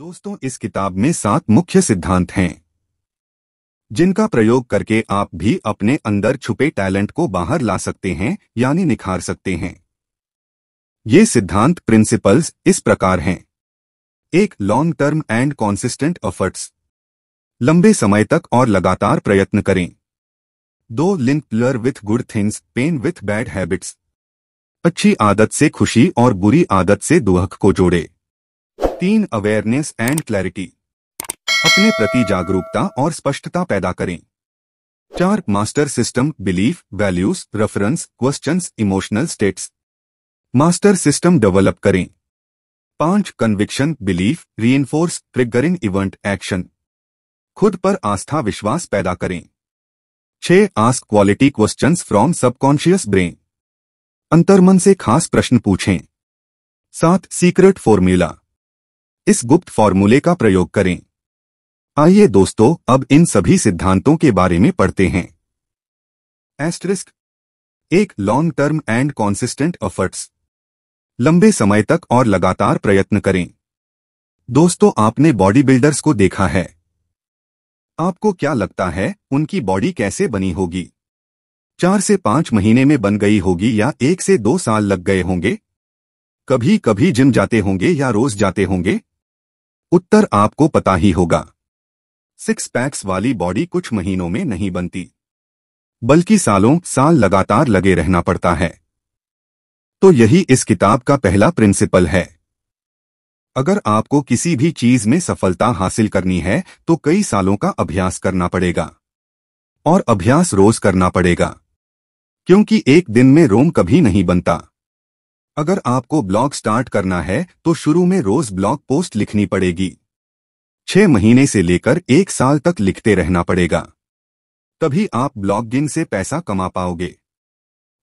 दोस्तों इस किताब में सात मुख्य सिद्धांत हैं जिनका प्रयोग करके आप भी अपने अंदर छुपे टैलेंट को बाहर ला सकते हैं यानी निखार सकते हैं ये सिद्धांत प्रिंसिपल्स इस प्रकार हैं एक long term and consistent efforts लंबे समय तक और लगातार प्रयत्न करें दो link pleasure with good things pain with bad habits अच्छी आदत से खुशी और बुरी आदत से दुहक को जोड़े तीन अवेयरनेस एंड क्लैरिटी अपने प्रति जागरूकता और स्पष्टता पैदा करें चार master system belief values reference questions emotional states master system develop करें पांच conviction belief reinforce triggering event action खुद पर आस्था विश्वास पैदा करें छह ask quality question from subconscious brain अंतर्मन से खास प्रश्न पूछें सात सीक्रेट फॉर्मूला इस गुप्त फॉर्मूले का प्रयोग करें आइए दोस्तों अब इन सभी सिद्धांतों के बारे में पढ़ते हैं एस्ट्रिस्क एक long term and consistent efforts लंबे समय तक और लगातार प्रयत्न करें दोस्तों आपने बॉडी बिल्डर्स को देखा है आपको क्या लगता है उनकी बॉडी कैसे बनी होगी चार से पांच महीने में बन गई होगी या एक से दो साल लग गए होंगे कभी कभी जिम जाते होंगे या रोज जाते होंगे उत्तर आपको पता ही होगा सिक्स पैक्स वाली बॉडी कुछ महीनों में नहीं बनती बल्कि सालों साल लगातार लगे रहना पड़ता है तो यही इस किताब का पहला प्रिंसिपल है अगर आपको किसी भी चीज में सफलता हासिल करनी है तो कई सालों का अभ्यास करना पड़ेगा और अभ्यास रोज करना पड़ेगा क्योंकि एक दिन में रोम कभी नहीं बनता अगर आपको ब्लॉग स्टार्ट करना है तो शुरू में रोज ब्लॉग पोस्ट लिखनी पड़ेगी छह महीने से लेकर एक साल तक लिखते रहना पड़ेगा तभी आप ब्लॉगिंग से पैसा कमा पाओगे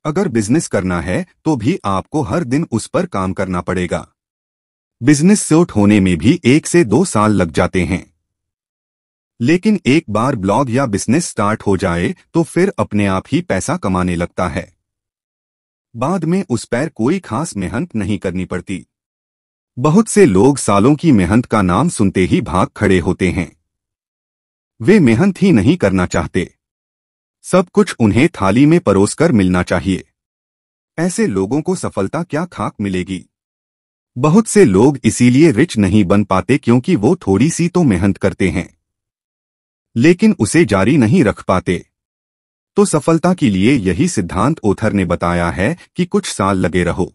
अगर बिजनेस करना है तो भी आपको हर दिन उस पर काम करना पड़ेगा बिजनेस सेट होने में भी एक से दो साल लग जाते हैं लेकिन एक बार ब्लॉग या बिजनेस स्टार्ट हो जाए तो फिर अपने आप ही पैसा कमाने लगता है बाद में उस पैर कोई खास मेहनत नहीं करनी पड़ती बहुत से लोग सालों की मेहनत का नाम सुनते ही भाग खड़े होते हैं वे मेहनत ही नहीं करना चाहते सब कुछ उन्हें थाली में परोसकर मिलना चाहिए ऐसे लोगों को सफलता क्या खाक मिलेगी बहुत से लोग इसीलिए रिच नहीं बन पाते क्योंकि वो थोड़ी सी तो मेहनत करते हैं लेकिन उसे जारी नहीं रख पाते तो सफलता के लिए यही सिद्धांत ओथर ने बताया है कि कुछ साल लगे रहो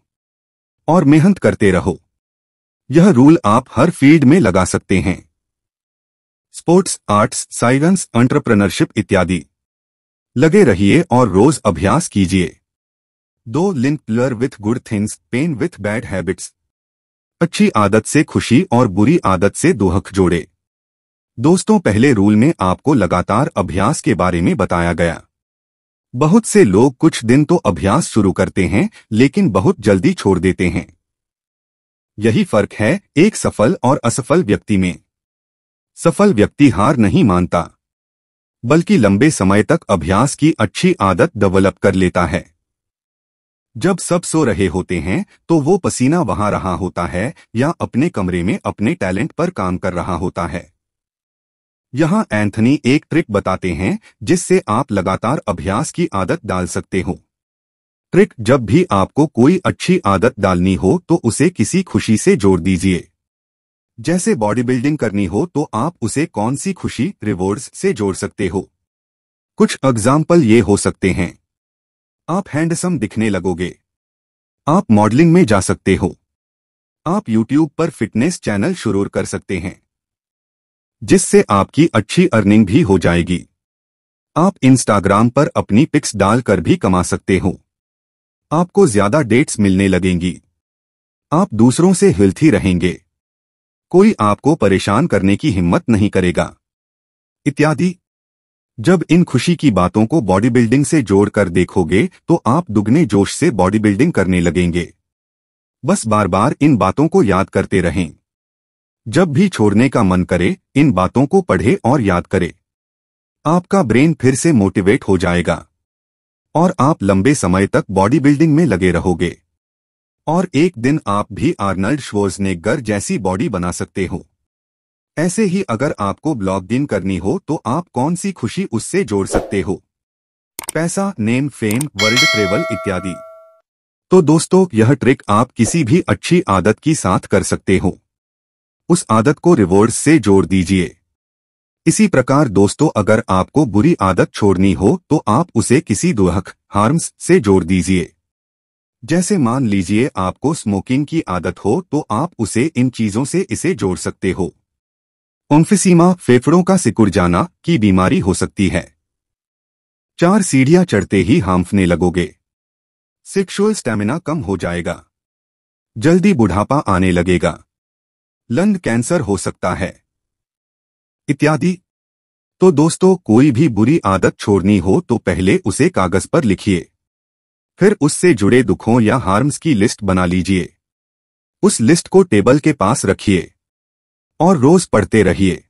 और मेहनत करते रहो यह रूल आप हर फील्ड में लगा सकते हैं स्पोर्ट्स आर्ट्स साइंस एंटरप्रेनरशिप इत्यादि लगे रहिए और रोज अभ्यास कीजिए दो link pleasure with good things pain with bad habits अच्छी आदत से खुशी और बुरी आदत से दोहक जोड़े दोस्तों पहले रूल में आपको लगातार अभ्यास के बारे में बताया गया बहुत से लोग कुछ दिन तो अभ्यास शुरू करते हैं लेकिन बहुत जल्दी छोड़ देते हैं यही फर्क है एक सफल और असफल व्यक्ति में सफल व्यक्ति हार नहीं मानता बल्कि लंबे समय तक अभ्यास की अच्छी आदत डेवलप कर लेता है जब सब सो रहे होते हैं तो वो पसीना वहां रहा होता है या अपने कमरे में अपने टैलेंट पर काम कर रहा होता है यहाँ एंथनी एक ट्रिक बताते हैं जिससे आप लगातार अभ्यास की आदत डाल सकते हो ट्रिक जब भी आपको कोई अच्छी आदत डालनी हो तो उसे किसी खुशी से जोड़ दीजिए जैसे बॉडी बिल्डिंग करनी हो तो आप उसे कौन सी खुशी रिवॉर्ड्स से जोड़ सकते हो कुछ एग्जाम्पल ये हो सकते हैं आप हैंडसम दिखने लगोगे आप मॉडलिंग में जा सकते हो आप यूट्यूब पर फिटनेस चैनल शुरू कर सकते हैं जिससे आपकी अच्छी अर्निंग भी हो जाएगी आप इंस्टाग्राम पर अपनी पिक्स डालकर भी कमा सकते हो आपको ज्यादा डेट्स मिलने लगेंगी आप दूसरों से हेल्थी रहेंगे कोई आपको परेशान करने की हिम्मत नहीं करेगा इत्यादि जब इन खुशी की बातों को बॉडी बिल्डिंग से जोड़कर देखोगे तो आप दुगने जोश से बॉडी बिल्डिंग करने लगेंगे बस बार बार इन बातों को याद करते रहें जब भी छोड़ने का मन करे इन बातों को पढ़े और याद करे आपका ब्रेन फिर से मोटिवेट हो जाएगा और आप लंबे समय तक बॉडी बिल्डिंग में लगे रहोगे और एक दिन आप भी आर्नल्ड श्वोजनेगर जैसी बॉडी बना सकते हो ऐसे ही अगर आपको ब्लॉग दिन करनी हो तो आप कौन सी खुशी उससे जोड़ सकते हो पैसा नेम फेम वर्ल्ड ट्रेवल इत्यादि तो दोस्तों यह ट्रिक आप किसी भी अच्छी आदत के साथ कर सकते हो उस आदत को रिवॉर्ड से जोड़ दीजिए इसी प्रकार दोस्तों अगर आपको बुरी आदत छोड़नी हो तो आप उसे किसी दुहक हार्म्स से जोड़ दीजिए जैसे मान लीजिए आपको स्मोकिंग की आदत हो तो आप उसे इन चीजों से इसे जोड़ सकते हो ओम्फिसीमा फेफड़ों का सिकुड़ जाना की बीमारी हो सकती है चार सीढ़ियां चढ़ते ही हांफने लगोगे सिक्सुअल स्टेमिना कम हो जाएगा जल्दी बुढ़ापा आने लगेगा लंग कैंसर हो सकता है इत्यादि तो दोस्तों कोई भी बुरी आदत छोड़नी हो तो पहले उसे कागज पर लिखिए फिर उससे जुड़े दुखों या हार्म्स की लिस्ट बना लीजिए उस लिस्ट को टेबल के पास रखिए और रोज पढ़ते रहिए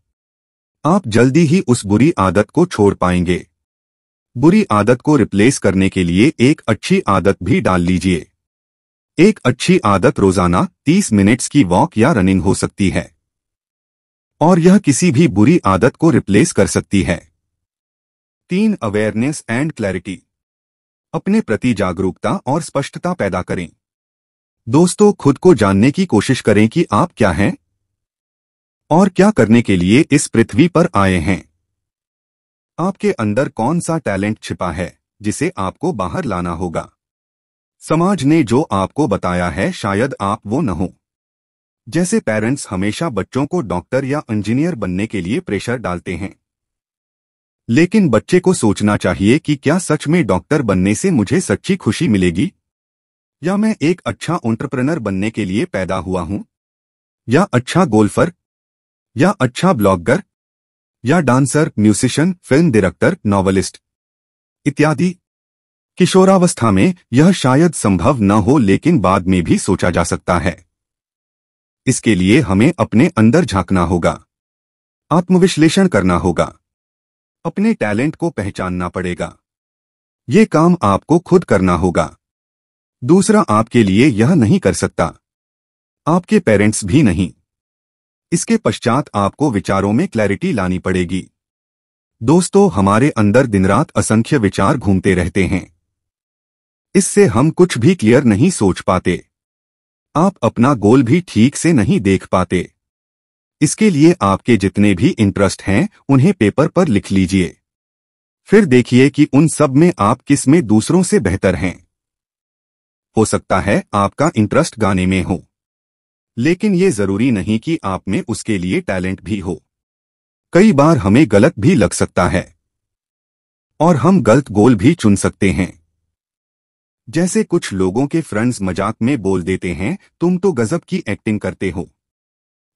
आप जल्दी ही उस बुरी आदत को छोड़ पाएंगे बुरी आदत को रिप्लेस करने के लिए एक अच्छी आदत भी डाल लीजिए एक अच्छी आदत रोजाना 30 मिनट्स की वॉक या रनिंग हो सकती है और यह किसी भी बुरी आदत को रिप्लेस कर सकती है तीन अवेयरनेस एंड क्लैरिटी अपने प्रति जागरूकता और स्पष्टता पैदा करें दोस्तों खुद को जानने की कोशिश करें कि आप क्या हैं और क्या करने के लिए इस पृथ्वी पर आए हैं आपके अंदर कौन सा टैलेंट छिपा है जिसे आपको बाहर लाना होगा समाज ने जो आपको बताया है शायद आप वो न हो जैसे पेरेंट्स हमेशा बच्चों को डॉक्टर या इंजीनियर बनने के लिए प्रेशर डालते हैं लेकिन बच्चे को सोचना चाहिए कि क्या सच में डॉक्टर बनने से मुझे सच्ची खुशी मिलेगी या मैं एक अच्छा ऑन्टरप्रनर बनने के लिए पैदा हुआ हूं या अच्छा गोल्फर या अच्छा ब्लॉगर या dancer musician film director novelist इत्यादि किशोरावस्था में यह शायद संभव न हो लेकिन बाद में भी सोचा जा सकता है इसके लिए हमें अपने अंदर झांकना होगा आत्मविश्लेषण करना होगा अपने टैलेंट को पहचानना पड़ेगा ये काम आपको खुद करना होगा दूसरा आपके लिए यह नहीं कर सकता आपके पेरेंट्स भी नहीं इसके पश्चात आपको विचारों में क्लैरिटी लानी पड़ेगी दोस्तों हमारे अंदर दिन रात असंख्य विचार घूमते रहते हैं इससे हम कुछ भी क्लियर नहीं सोच पाते आप अपना गोल भी ठीक से नहीं देख पाते इसके लिए आपके जितने भी इंटरेस्ट हैं उन्हें पेपर पर लिख लीजिए फिर देखिए कि उन सब में आप किस में दूसरों से बेहतर हैं हो सकता है आपका इंटरेस्ट गाने में हो लेकिन ये जरूरी नहीं कि आप में उसके लिए टैलेंट भी हो कई बार हमें गलत भी लग सकता है और हम गलत गोल भी चुन सकते हैं जैसे कुछ लोगों के फ्रेंड्स मजाक में बोल देते हैं तुम तो गजब की एक्टिंग करते हो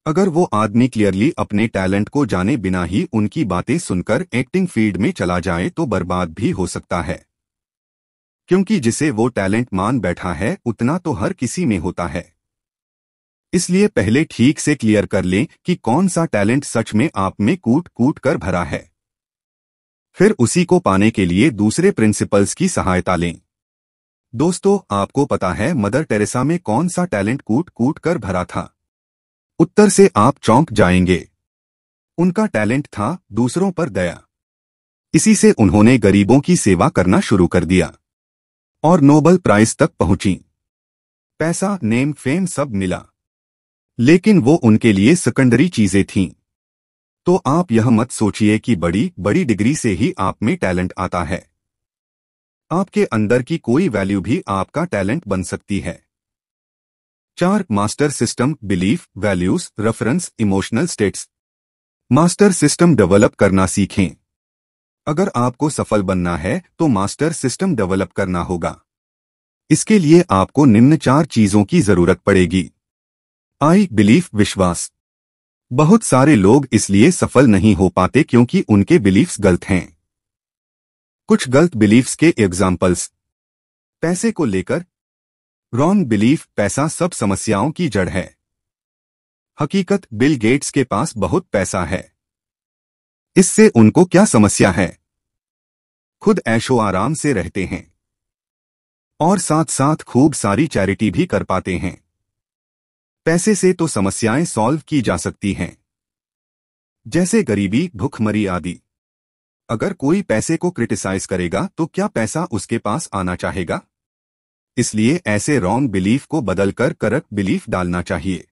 अगर वो आदमी क्लियरली अपने टैलेंट को जाने बिना ही उनकी बातें सुनकर एक्टिंग फील्ड में चला जाए तो बर्बाद भी हो सकता है क्योंकि जिसे वो टैलेंट मान बैठा है उतना तो हर किसी में होता है इसलिए पहले ठीक से क्लियर कर लें कि कौन सा टैलेंट सच में आप में कूट कूट कर भरा है फिर उसी को पाने के लिए दूसरे प्रिंसिपल्स की सहायता लें दोस्तों आपको पता है मदर टेरेसा में कौन सा टैलेंट कूट कूट कर भरा था उत्तर से आप चौंक जाएंगे उनका टैलेंट था दूसरों पर दया इसी से उन्होंने गरीबों की सेवा करना शुरू कर दिया और नोबल प्राइज तक पहुंची पैसा नेम फेम सब मिला लेकिन वो उनके लिए सेकेंडरी चीजें थीं तो आप यह मत सोचिए कि बड़ी बड़ी डिग्री से ही आप में टैलेंट आता है आपके अंदर की कोई वैल्यू भी आपका टैलेंट बन सकती है चार master system belief values reference emotional states master system develop करना सीखें अगर आपको सफल बनना है तो मास्टर सिस्टम डेवलप करना होगा इसके लिए आपको निम्न चार चीजों की जरूरत पड़ेगी आई बिलीफ विश्वास बहुत सारे लोग इसलिए सफल नहीं हो पाते क्योंकि उनके बिलीफ्स गलत हैं कुछ गलत बिलीफ्स के एग्जाम्पल्स पैसे को लेकर रॉन्ग बिलीफ पैसा सब समस्याओं की जड़ है हकीकत बिल गेट्स के पास बहुत पैसा है इससे उनको क्या समस्या है खुद ऐशो आराम से रहते हैं और साथ साथ खूब सारी चैरिटी भी कर पाते हैं पैसे से तो समस्याएं सॉल्व की जा सकती हैं जैसे गरीबी भूखमरी आदि अगर कोई पैसे को क्रिटिसाइज करेगा तो क्या पैसा उसके पास आना चाहेगा इसलिए ऐसे रॉन्ग बिलीफ को बदलकर करेक्ट बिलीफ डालना चाहिए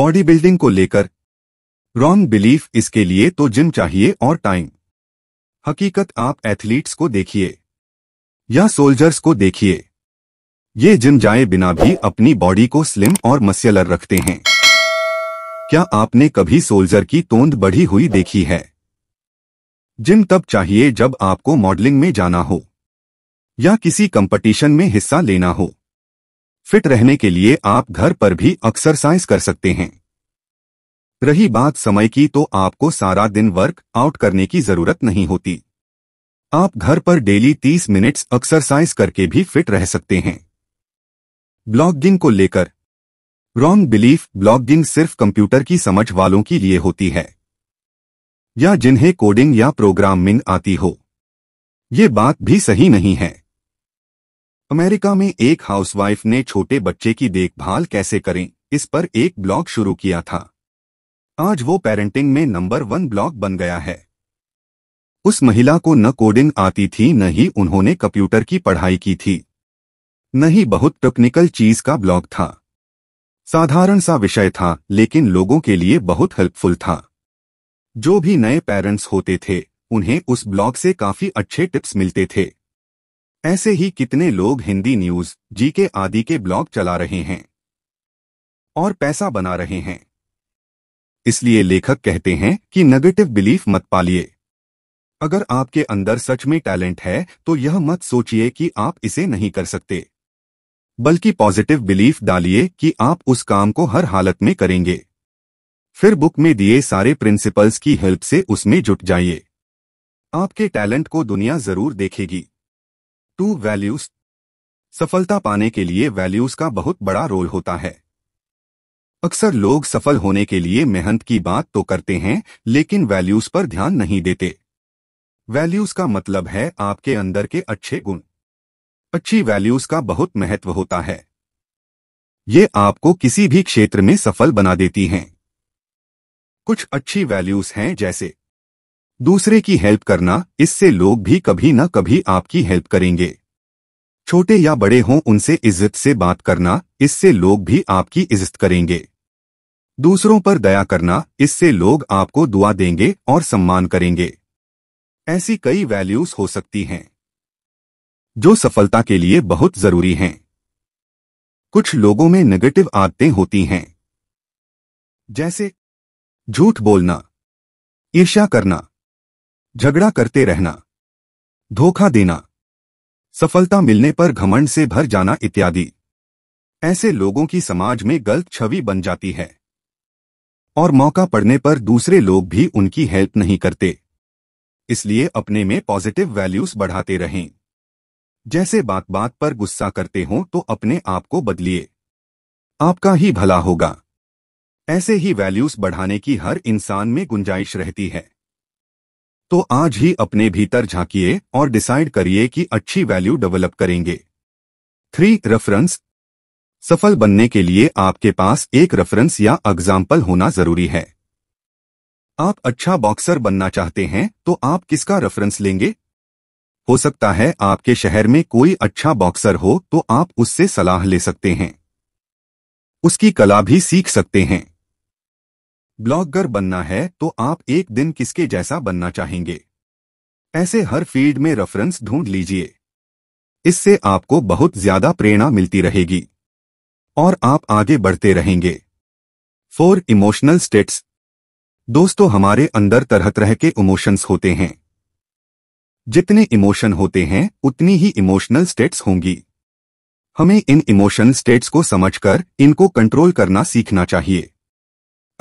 बॉडी बिल्डिंग को लेकर रॉन्ग बिलीफ इसके लिए तो जिम चाहिए और टाइम हकीकत आप एथलीट्स को देखिए या सोल्जर्स को देखिए ये जिम जाए बिना भी अपनी बॉडी को स्लिम और मस्यलर रखते हैं क्या आपने कभी सोल्जर की तोंद बढ़ी हुई देखी है जिम तब चाहिए जब आपको मॉडलिंग में जाना हो या किसी कंपटीशन में हिस्सा लेना हो फिट रहने के लिए आप घर पर भी एक्सरसाइज कर सकते हैं रही बात समय की तो आपको सारा दिन वर्क आउट करने की जरूरत नहीं होती आप घर पर डेली 30 मिनट्स एक्सरसाइज करके भी फिट रह सकते हैं ब्लॉगिंग को लेकर रॉन्ग बिलीफ ब्लॉगिंग सिर्फ कंप्यूटर की समझ वालों के लिए होती है या जिन्हें कोडिंग या प्रोग्रामिंग आती हो ये बात भी सही नहीं है अमेरिका में एक हाउसवाइफ ने छोटे बच्चे की देखभाल कैसे करें इस पर एक ब्लॉग शुरू किया था आज वो पेरेंटिंग में नंबर वन ब्लॉग बन गया है उस महिला को न कोडिंग आती थी न ही उन्होंने कंप्यूटर की पढ़ाई की थी न ही बहुत टेक्निकल चीज का ब्लॉग था साधारण सा विषय था लेकिन लोगों के लिए बहुत हेल्पफुल था जो भी नए पेरेंट्स होते थे उन्हें उस ब्लॉग से काफी अच्छे टिप्स मिलते थे ऐसे ही कितने लोग हिंदी न्यूज जीके आदि के ब्लॉग चला रहे हैं और पैसा बना रहे हैं इसलिए लेखक कहते हैं कि नेगेटिव बिलीफ मत पालिए अगर आपके अंदर सच में टैलेंट है तो यह मत सोचिए कि आप इसे नहीं कर सकते बल्कि पॉजिटिव बिलीफ डालिए कि आप उस काम को हर हालत में करेंगे फिर बुक में दिए सारे प्रिंसिपल्स की हेल्प से उसमें जुट जाइए आपके टैलेंट को दुनिया जरूर देखेगी टू वैल्यूज सफलता पाने के लिए वैल्यूज का बहुत बड़ा रोल होता है अक्सर लोग सफल होने के लिए मेहनत की बात तो करते हैं लेकिन वैल्यूज पर ध्यान नहीं देते वैल्यूज का मतलब है आपके अंदर के अच्छे गुण अच्छी वैल्यूज का बहुत महत्व होता है ये आपको किसी भी क्षेत्र में सफल बना देती हैं कुछ अच्छी वैल्यूज हैं जैसे दूसरे की हेल्प करना इससे लोग भी कभी न कभी आपकी हेल्प करेंगे छोटे या बड़े हों उनसे इज्जत से बात करना इससे लोग भी आपकी इज्जत करेंगे दूसरों पर दया करना इससे लोग आपको दुआ देंगे और सम्मान करेंगे ऐसी कई वैल्यूज हो सकती हैं जो सफलता के लिए बहुत जरूरी हैं कुछ लोगों में नेगेटिव आदतें होती हैं जैसे झूठ बोलना ईर्ष्या करना झगड़ा करते रहना धोखा देना सफलता मिलने पर घमंड से भर जाना इत्यादि ऐसे लोगों की समाज में गलत छवि बन जाती है और मौका पड़ने पर दूसरे लोग भी उनकी हेल्प नहीं करते इसलिए अपने में पॉजिटिव वैल्यूज बढ़ाते रहें जैसे बात बात पर गुस्सा करते हो तो अपने आप को बदलिए आपका ही भला होगा ऐसे ही वैल्यूज बढ़ाने की हर इंसान में गुंजाइश रहती है तो आज ही अपने भीतर झांकिए और डिसाइड करिए कि अच्छी वैल्यू डेवलप करेंगे थ्री रेफरेंस सफल बनने के लिए आपके पास एक रेफरेंस या एग्जाम्पल होना जरूरी है आप अच्छा बॉक्सर बनना चाहते हैं तो आप किसका रेफरेंस लेंगे हो सकता है आपके शहर में कोई अच्छा बॉक्सर हो तो आप उससे सलाह ले सकते हैं उसकी कला भी सीख सकते हैं ब्लॉगर बनना है तो आप एक दिन किसके जैसा बनना चाहेंगे ऐसे हर फील्ड में रेफरेंस ढूंढ लीजिए इससे आपको बहुत ज्यादा प्रेरणा मिलती रहेगी और आप आगे बढ़ते रहेंगे फोर इमोशनल स्टेट्स दोस्तों हमारे अंदर तरह तरह के इमोशंस होते हैं जितने इमोशन होते हैं उतनी ही इमोशनल स्टेट्स होंगी हमें इन इमोशनल स्टेट्स को समझकर इनको कंट्रोल करना सीखना चाहिए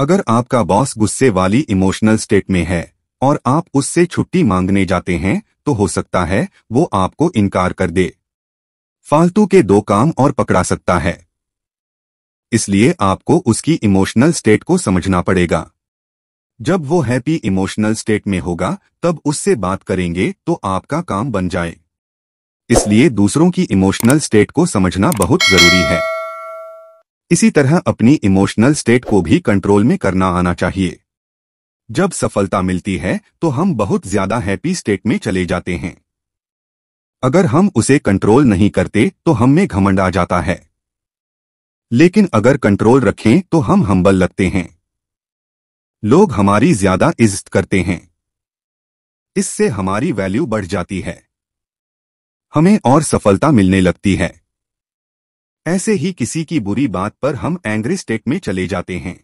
अगर आपका बॉस गुस्से वाली इमोशनल स्टेट में है और आप उससे छुट्टी मांगने जाते हैं तो हो सकता है वो आपको इनकार कर दे फालतू के दो काम और पकड़ा सकता है इसलिए आपको उसकी इमोशनल स्टेट को समझना पड़ेगा जब वो हैप्पी इमोशनल स्टेट में होगा तब उससे बात करेंगे तो आपका काम बन जाए इसलिए दूसरों की इमोशनल स्टेट को समझना बहुत जरूरी है इसी तरह अपनी इमोशनल स्टेट को भी कंट्रोल में करना आना चाहिए जब सफलता मिलती है तो हम बहुत ज्यादा हैप्पी स्टेट में चले जाते हैं अगर हम उसे कंट्रोल नहीं करते तो हम में घमंड आ जाता है लेकिन अगर कंट्रोल रखें तो हम हम्बल लगते हैं लोग हमारी ज्यादा इज्जत करते हैं इससे हमारी वैल्यू बढ़ जाती है हमें और सफलता मिलने लगती है ऐसे ही किसी की बुरी बात पर हम एंग्री स्टेट में चले जाते हैं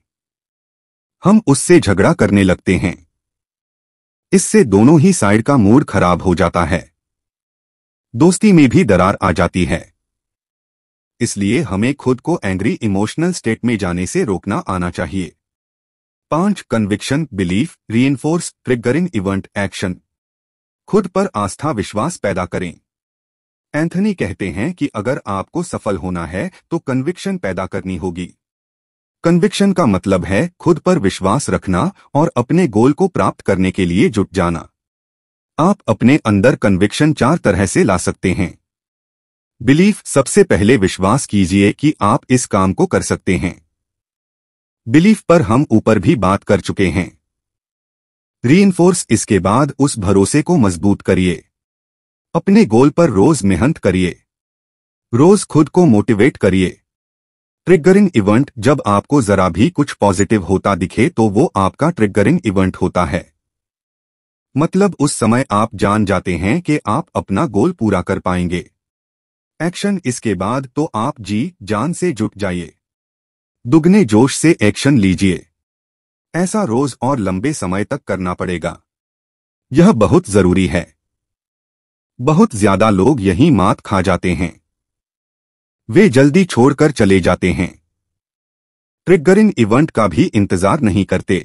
हम उससे झगड़ा करने लगते हैं इससे दोनों ही साइड का मूड खराब हो जाता है दोस्ती में भी दरार आ जाती है इसलिए हमें खुद को एंग्री इमोशनल स्टेट में जाने से रोकना आना चाहिए पांच conviction belief reinforce triggering event action खुद पर आस्था विश्वास पैदा करें एंथनी कहते हैं कि अगर आपको सफल होना है तो कन्विक्शन पैदा करनी होगी कन्विक्शन का मतलब है खुद पर विश्वास रखना और अपने गोल को प्राप्त करने के लिए जुट जाना आप अपने अंदर कन्विक्शन चार तरह से ला सकते हैं बिलीफ सबसे पहले विश्वास कीजिए कि आप इस काम को कर सकते हैं बिलीफ पर हम ऊपर भी बात कर चुके हैं री इसके बाद उस भरोसे को मजबूत करिए अपने गोल पर रोज मेहनत करिए रोज खुद को मोटिवेट करिए ट्रिगरिंग इवेंट जब आपको जरा भी कुछ पॉजिटिव होता दिखे तो वो आपका ट्रिगरिंग इवेंट होता है मतलब उस समय आप जान जाते हैं कि आप अपना गोल पूरा कर पाएंगे एक्शन इसके बाद तो आप जी जान से जुट जाइए दुगने जोश से एक्शन लीजिए ऐसा रोज और लंबे समय तक करना पड़ेगा यह बहुत जरूरी है बहुत ज्यादा लोग यही मात खा जाते हैं वे जल्दी छोड़कर चले जाते हैं ट्रिगरिंग इवेंट का भी इंतजार नहीं करते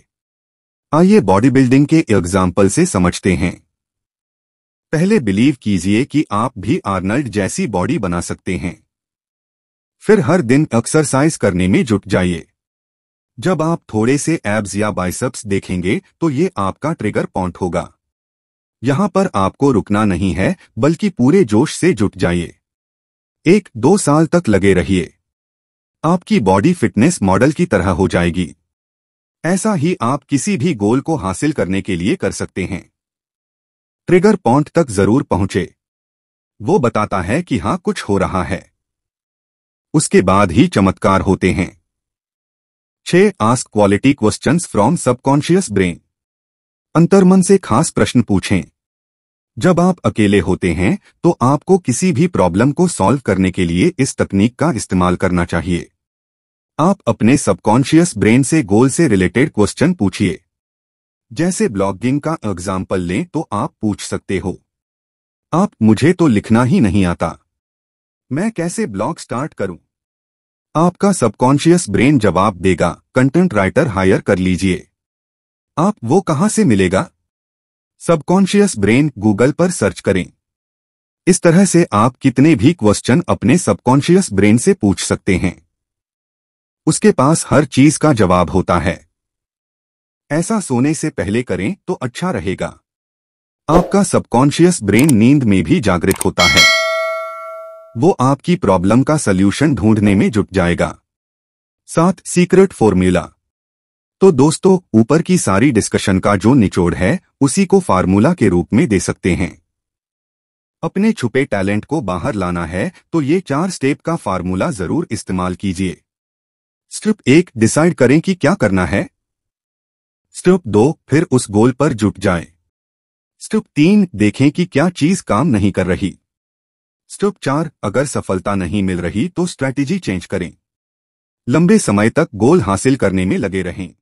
आइए बॉडी बिल्डिंग के एग्जाम्पल से समझते हैं पहले बिलीव कीजिए कि आप भी आर्नल्ड जैसी बॉडी बना सकते हैं फिर हर दिन एक्सरसाइज करने में जुट जाइए जब आप थोड़े से एब्स या बाइसेप्स देखेंगे तो ये आपका ट्रिगर पॉइंट होगा यहाँ पर आपको रुकना नहीं है बल्कि पूरे जोश से जुट जाइए एक दो साल तक लगे रहिए आपकी बॉडी फिटनेस मॉडल की तरह हो जाएगी ऐसा ही आप किसी भी गोल को हासिल करने के लिए कर सकते हैं ट्रिगर पॉइंट तक जरूर पहुंचे वो बताता है कि हाँ कुछ हो रहा है उसके बाद ही चमत्कार होते हैं छह ask quality questions from subconscious brain अंतर्मन से खास प्रश्न पूछें जब आप अकेले होते हैं तो आपको किसी भी प्रॉब्लम को सॉल्व करने के लिए इस तकनीक का इस्तेमाल करना चाहिए आप अपने सबकॉन्शियस ब्रेन से गोल से रिलेटेड क्वेश्चन पूछिए जैसे ब्लॉगिंग का एग्जाम्पल लें तो आप पूछ सकते हो आप मुझे तो लिखना ही नहीं आता मैं कैसे ब्लॉग स्टार्ट करूं आपका सबकॉन्शियस ब्रेन जवाब देगा कंटेंट राइटर हायर कर लीजिए आप वो कहां से मिलेगा सबकॉन्शियस ब्रेन गूगल पर सर्च करें इस तरह से आप कितने भी क्वेश्चन अपने सबकॉन्शियस ब्रेन से पूछ सकते हैं उसके पास हर चीज का जवाब होता है ऐसा सोने से पहले करें तो अच्छा रहेगा आपका सबकॉन्शियस ब्रेन नींद में भी जागृत होता है वो आपकी प्रॉब्लम का सल्यूशन ढूंढने में जुट जाएगा सात सीक्रेट फॉर्मूला तो दोस्तों ऊपर की सारी डिस्कशन का जो निचोड़ है उसी को फार्मूला के रूप में दे सकते हैं अपने छुपे टैलेंट को बाहर लाना है तो ये चार स्टेप का फार्मूला जरूर इस्तेमाल कीजिए स्टेप एक डिसाइड करें कि क्या करना है स्टेप दो फिर उस गोल पर जुट जाएं। स्टेप तीन देखें कि क्या चीज काम नहीं कर रही स्टेप चार अगर सफलता नहीं मिल रही तो स्ट्रैटेजी चेंज करें लंबे समय तक गोल हासिल करने में लगे रहें